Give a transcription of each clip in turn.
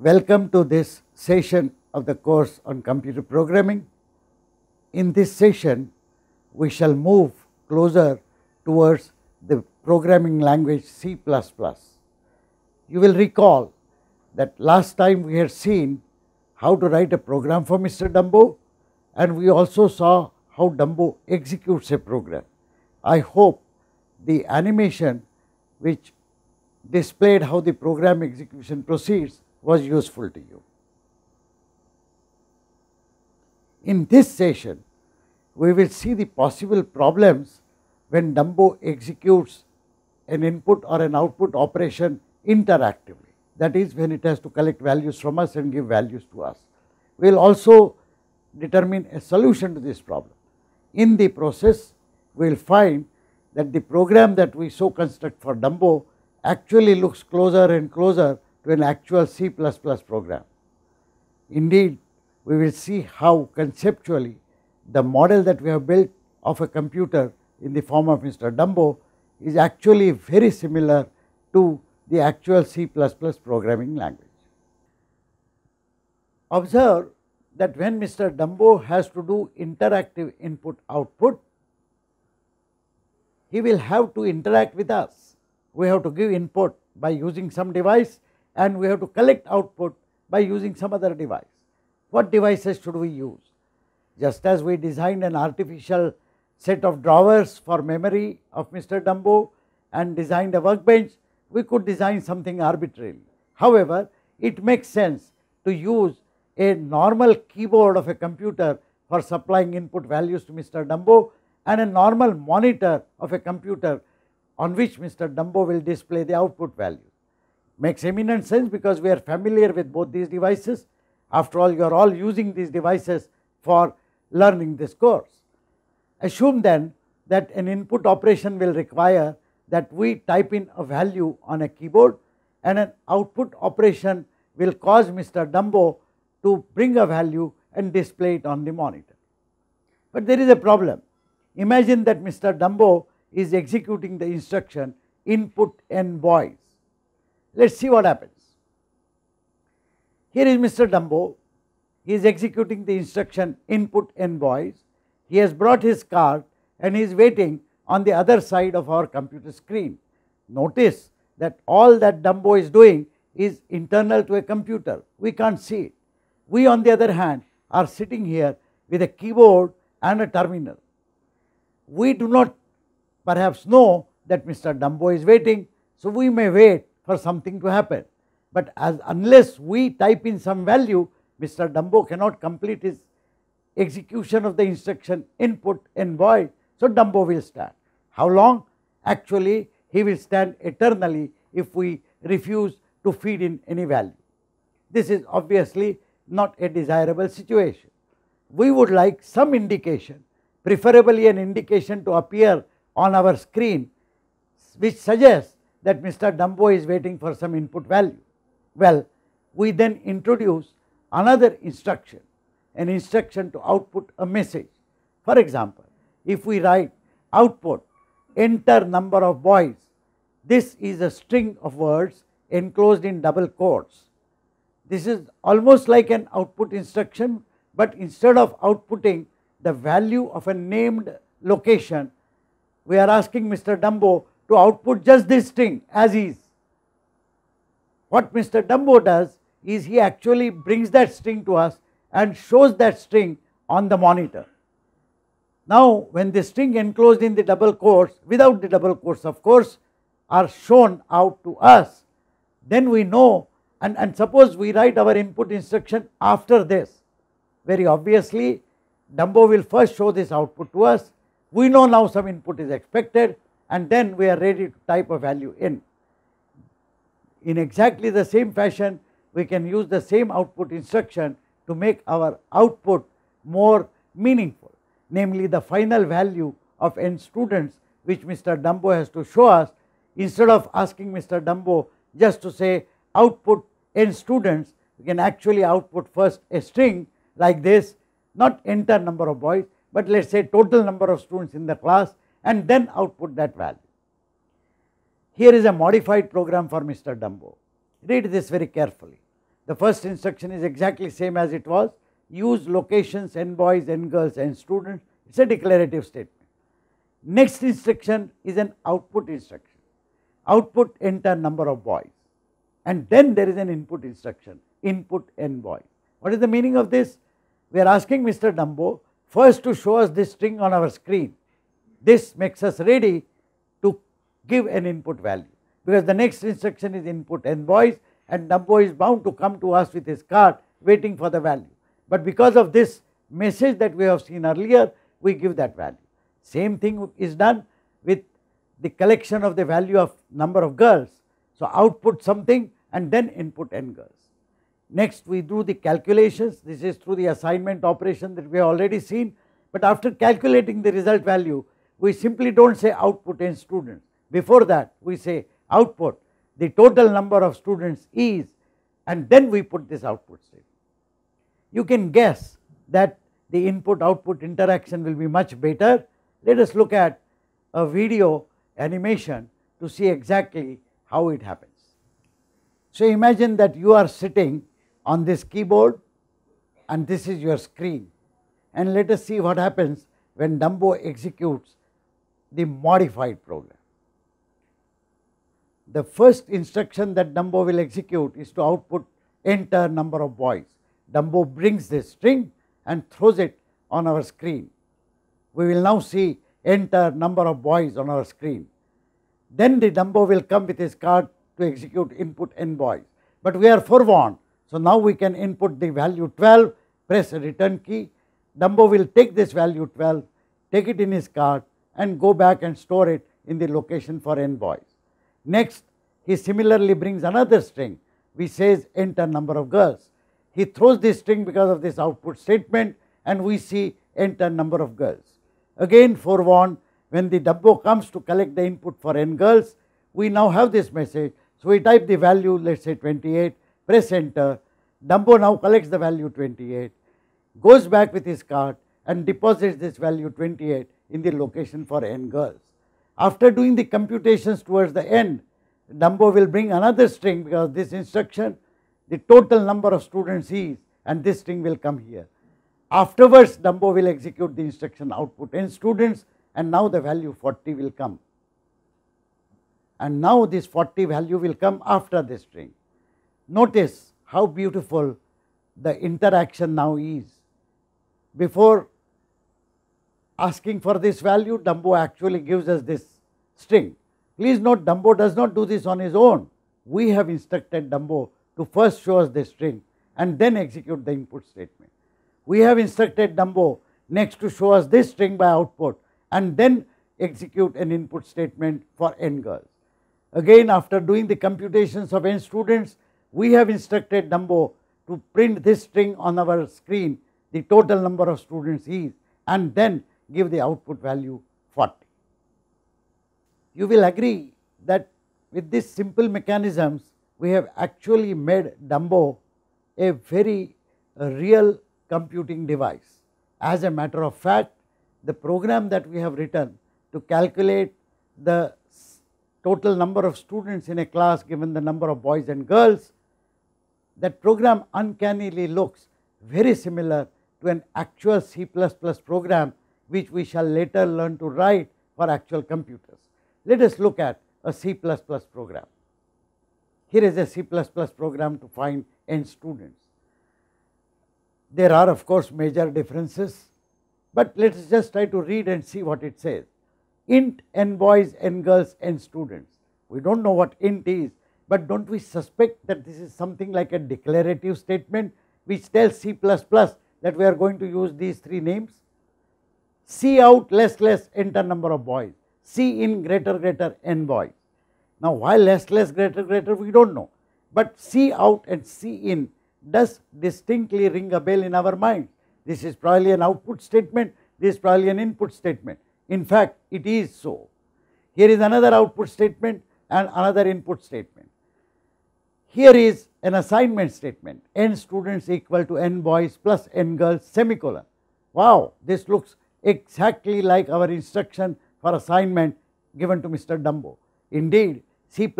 Welcome to this session of the course on computer programming. In this session, we shall move closer towards the programming language C++. You will recall that last time we had seen how to write a program for Mr. Dumbo and we also saw how Dumbo executes a program. I hope the animation which displayed how the program execution proceeds was useful to you. In this session, we will see the possible problems when Dumbo executes an input or an output operation interactively. That is when it has to collect values from us and give values to us. We will also determine a solution to this problem. In the process, we will find that the program that we so construct for Dumbo actually looks closer and closer to an actual C++ program. Indeed, we will see how conceptually the model that we have built of a computer in the form of Mr. Dumbo is actually very similar to the actual C++ programming language. Observe that when Mr. Dumbo has to do interactive input output, he will have to interact with us. We have to give input by using some device and we have to collect output by using some other device. What devices should we use? Just as we designed an artificial set of drawers for memory of Mr. Dumbo and designed a workbench, we could design something arbitrary. However, it makes sense to use a normal keyboard of a computer for supplying input values to Mr. Dumbo and a normal monitor of a computer on which Mr. Dumbo will display the output values makes eminent sense because we are familiar with both these devices. After all, you are all using these devices for learning this course. Assume then that an input operation will require that we type in a value on a keyboard and an output operation will cause Mr. Dumbo to bring a value and display it on the monitor. But there is a problem. Imagine that Mr. Dumbo is executing the instruction input n voice let us see what happens. Here is Mr. Dumbo. He is executing the instruction input envoys. He has brought his card and he is waiting on the other side of our computer screen. Notice that all that Dumbo is doing is internal to a computer. We can't see it. We on the other hand are sitting here with a keyboard and a terminal. We do not perhaps know that Mr. Dumbo is waiting. So, we may wait for something to happen. But as unless we type in some value, Mr. Dumbo cannot complete his execution of the instruction input in void. So Dumbo will stand. How long? Actually, he will stand eternally if we refuse to feed in any value. This is obviously not a desirable situation. We would like some indication, preferably an indication to appear on our screen which suggests that Mr. Dumbo is waiting for some input value. Well, we then introduce another instruction, an instruction to output a message. For example, if we write output enter number of boys, this is a string of words enclosed in double quotes. This is almost like an output instruction, but instead of outputting the value of a named location, we are asking Mr. Dumbo to output just this string as is. What Mr. Dumbo does is he actually brings that string to us and shows that string on the monitor. Now, when the string enclosed in the double quotes, without the double quotes of course, are shown out to us, then we know and, and suppose we write our input instruction after this, very obviously Dumbo will first show this output to us. We know now some input is expected, and then we are ready to type a value in. In exactly the same fashion, we can use the same output instruction to make our output more meaningful, namely the final value of n students which Mr. Dumbo has to show us instead of asking Mr. Dumbo just to say output n students, we can actually output first a string like this, not enter number of boys, but let us say total number of students in the class and then output that value. Here is a modified program for Mr. Dumbo. Read this very carefully. The first instruction is exactly same as it was. Use locations n boys, n girls, n students. It is a declarative statement. Next instruction is an output instruction. Output enter number of boys. And then there is an input instruction, input n boys. What is the meaning of this? We are asking Mr. Dumbo first to show us this string on our screen this makes us ready to give an input value because the next instruction is input boys and Dumbo is bound to come to us with his card waiting for the value. But because of this message that we have seen earlier, we give that value. Same thing is done with the collection of the value of number of girls. So, output something and then input n girls. Next we do the calculations, this is through the assignment operation that we have already seen, but after calculating the result value we simply do not say output in students. Before that we say output, the total number of students is and then we put this output state. You can guess that the input output interaction will be much better. Let us look at a video animation to see exactly how it happens. So, imagine that you are sitting on this keyboard and this is your screen and let us see what happens when Dumbo executes the modified program. The first instruction that Dumbo will execute is to output enter number of boys. Dumbo brings this string and throws it on our screen. We will now see enter number of boys on our screen. Then the Dumbo will come with his card to execute input n boys. But we are forewarned. So now we can input the value 12, press return key. Dumbo will take this value 12, take it in his card and go back and store it in the location for n boys. Next, he similarly brings another string which says enter number of girls. He throws this string because of this output statement and we see enter number of girls. Again forewarned, when the Dumbo comes to collect the input for n girls, we now have this message. So, we type the value let us say 28, press enter, Dumbo now collects the value 28, goes back with his cart and deposits this value 28 in the location for n girls. After doing the computations towards the end, Dumbo will bring another string because this instruction, the total number of students is and this string will come here. Afterwards, Dumbo will execute the instruction output n students and now the value 40 will come. And now this 40 value will come after this string. Notice how beautiful the interaction now is. Before asking for this value, Dumbo actually gives us this string. Please note Dumbo does not do this on his own. We have instructed Dumbo to first show us the string and then execute the input statement. We have instructed Dumbo next to show us this string by output and then execute an input statement for n girls. Again after doing the computations of n students, we have instructed Dumbo to print this string on our screen the total number of students is and then give the output value 40. You will agree that with these simple mechanisms we have actually made Dumbo a very uh, real computing device. As a matter of fact, the program that we have written to calculate the total number of students in a class given the number of boys and girls, that program uncannily looks very similar to an actual C++ program which we shall later learn to write for actual computers. Let us look at a C++ program. Here is a C++ program to find n students. There are of course major differences, but let us just try to read and see what it says. Int n boys, n girls, n students. We do not know what int is, but do not we suspect that this is something like a declarative statement which tells C++ that we are going to use these three names? see out less less enter number of boys, see in greater greater n boys. Now why less less greater greater we do not know, but see out and see in does distinctly ring a bell in our mind. This is probably an output statement, this is probably an input statement. In fact, it is so. Here is another output statement and another input statement. Here is an assignment statement n students equal to n boys plus n girls semicolon. Wow, this looks exactly like our instruction for assignment given to Mr. Dumbo. Indeed, C++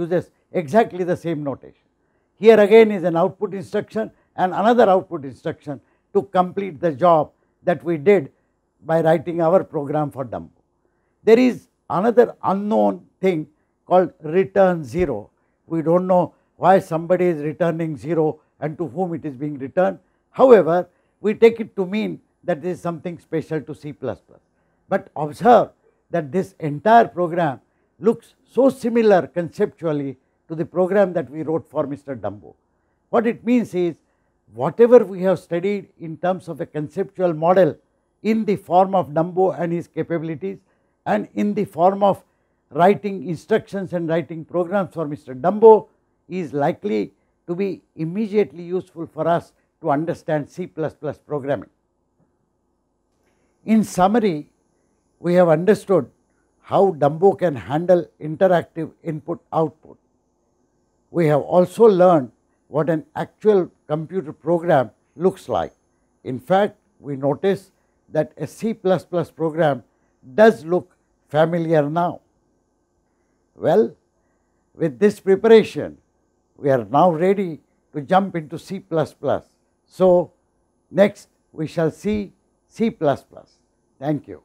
uses exactly the same notation. Here again is an output instruction and another output instruction to complete the job that we did by writing our program for Dumbo. There is another unknown thing called return 0. We do not know why somebody is returning 0 and to whom it is being returned. However, we take it to mean that is something special to C++. But observe that this entire program looks so similar conceptually to the program that we wrote for Mr. Dumbo. What it means is whatever we have studied in terms of a conceptual model in the form of Dumbo and his capabilities and in the form of writing instructions and writing programs for Mr. Dumbo is likely to be immediately useful for us to understand C++ programming. In summary, we have understood how Dumbo can handle interactive input output. We have also learned what an actual computer program looks like. In fact, we notice that a C++ program does look familiar now. Well, with this preparation, we are now ready to jump into C++. So, next we shall see C++. Thank you.